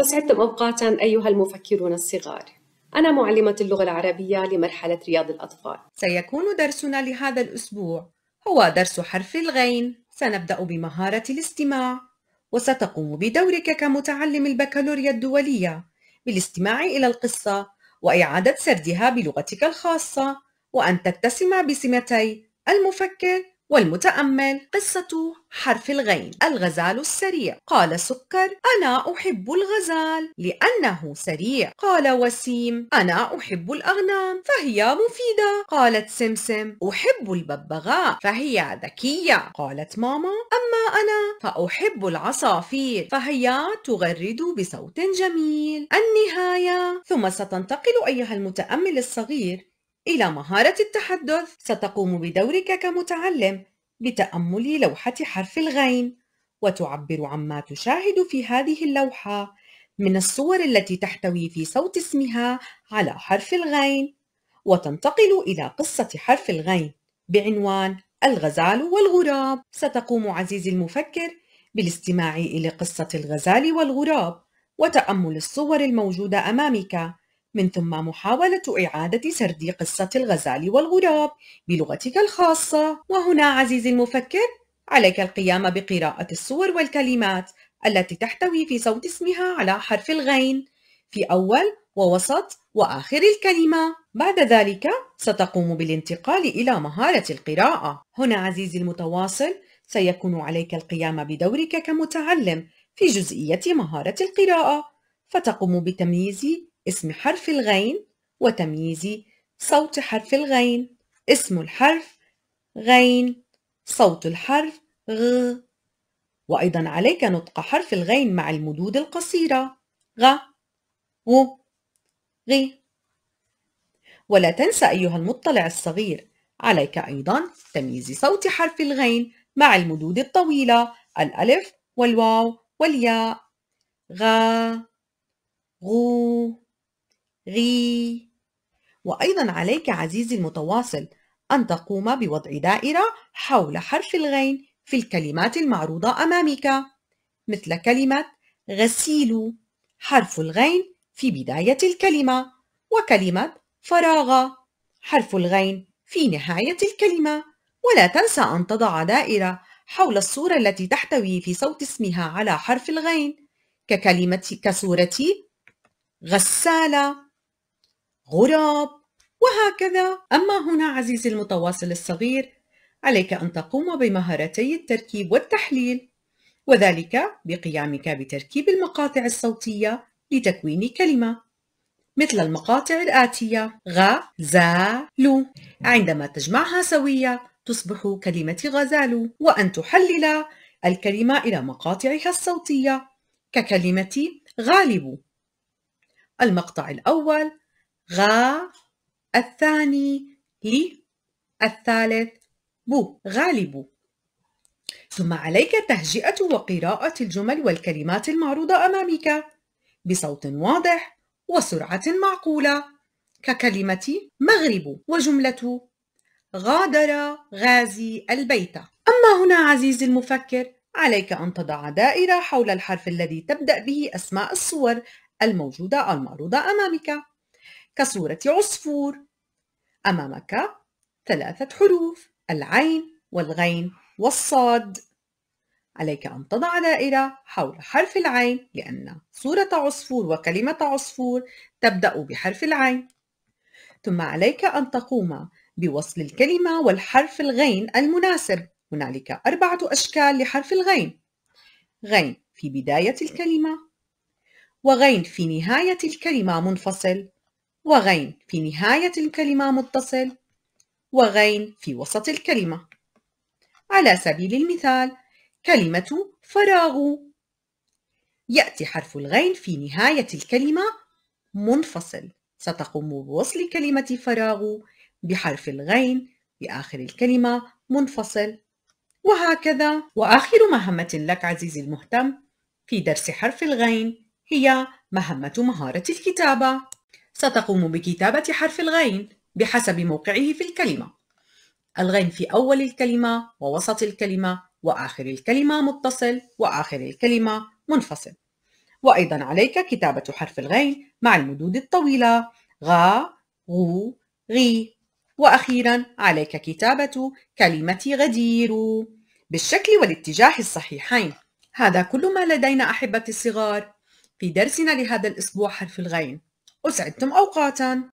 وسعدتم أوقاتا أيها المفكرون الصغار أنا معلمة اللغة العربية لمرحلة رياض الأطفال سيكون درسنا لهذا الأسبوع هو درس حرف الغين سنبدأ بمهارة الاستماع وستقوم بدورك كمتعلم البكالوريا الدولية بالاستماع إلى القصة وإعادة سردها بلغتك الخاصة وأن تتسم بسمتي المفكر والمتأمل قصة حرف الغين الغزال السريع قال سكر أنا أحب الغزال لأنه سريع قال وسيم أنا أحب الأغنام فهي مفيدة قالت سمسم أحب الببغاء فهي ذكية قالت ماما أما أنا فأحب العصافير فهي تغرد بصوت جميل النهاية ثم ستنتقل أيها المتأمل الصغير إلى مهارة التحدث ستقوم بدورك كمتعلم بتأمل لوحة حرف الغين وتعبر عما تشاهد في هذه اللوحة من الصور التي تحتوي في صوت اسمها على حرف الغين وتنتقل إلى قصة حرف الغين بعنوان الغزال والغراب ستقوم عزيزي المفكر بالاستماع إلى قصة الغزال والغراب وتأمل الصور الموجودة أمامك من ثم محاولة إعادة سرد قصة الغزال والغراب بلغتك الخاصة وهنا عزيزي المفكر عليك القيام بقراءة الصور والكلمات التي تحتوي في صوت اسمها على حرف الغين في أول ووسط وآخر الكلمة بعد ذلك ستقوم بالانتقال إلى مهارة القراءة هنا عزيزي المتواصل سيكون عليك القيام بدورك كمتعلم في جزئية مهارة القراءة فتقوم بتمييز اسم حرف الغين وتمييز صوت حرف الغين اسم الحرف غين صوت الحرف غ وأيضا عليك نطق حرف الغين مع المدود القصيرة غ غ ولا تنسى أيها المطلع الصغير عليك أيضا تمييز صوت حرف الغين مع المدود الطويلة الألف والواو والياء غا غو غي وأيضا عليك عزيزي المتواصل أن تقوم بوضع دائرة حول حرف الغين في الكلمات المعروضة أمامك مثل كلمة غسيل حرف الغين في بداية الكلمة وكلمة فراغة حرف الغين في نهاية الكلمة ولا تنسى أن تضع دائرة حول الصورة التي تحتوي في صوت اسمها على حرف الغين ككلمة كصورة غسالة غراب وهكذا أما هنا عزيزي المتواصل الصغير عليك أن تقوم بمهارتي التركيب والتحليل وذلك بقيامك بتركيب المقاطع الصوتية لتكوين كلمة مثل المقاطع الآتية غزالو عندما تجمعها سوية تصبح كلمة غزالو وأن تحلل الكلمة إلى مقاطعها الصوتية ككلمة غالب المقطع الأول غا الثاني لي الثالث بو غالب ثم عليك تهجئة وقراءة الجمل والكلمات المعروضة أمامك بصوت واضح وسرعة معقولة ككلمة مغرب وجملة غادر غازي البيت أما هنا عزيزي المفكر عليك أن تضع دائرة حول الحرف الذي تبدأ به أسماء الصور الموجودة المعروضة أمامك كصورة عصفور أمامك ثلاثة حروف العين والغين والصاد عليك أن تضع دائرة حول حرف العين لأن صورة عصفور وكلمة عصفور تبدأ بحرف العين ثم عليك أن تقوم بوصل الكلمة والحرف الغين المناسب هنالك أربعة أشكال لحرف الغين غين في بداية الكلمة وغين في نهاية الكلمة منفصل وغين في نهاية الكلمة متصل وغين في وسط الكلمة على سبيل المثال كلمة فراغ يأتي حرف الغين في نهاية الكلمة منفصل ستقوم بوصل كلمة فراغ بحرف الغين بآخر الكلمة منفصل وهكذا وآخر مهمة لك عزيزي المهتم في درس حرف الغين هي مهمة مهارة الكتابة ستقوم بكتابة حرف الغين بحسب موقعه في الكلمة الغين في أول الكلمة ووسط الكلمة وآخر الكلمة متصل وآخر الكلمة منفصل وأيضا عليك كتابة حرف الغين مع المدود الطويلة غا غو غي وأخيرا عليك كتابة كلمة غدير بالشكل والاتجاه الصحيحين هذا كل ما لدينا أحبتي الصغار في درسنا لهذا الأسبوع حرف الغين وسعدتم أوقاتاً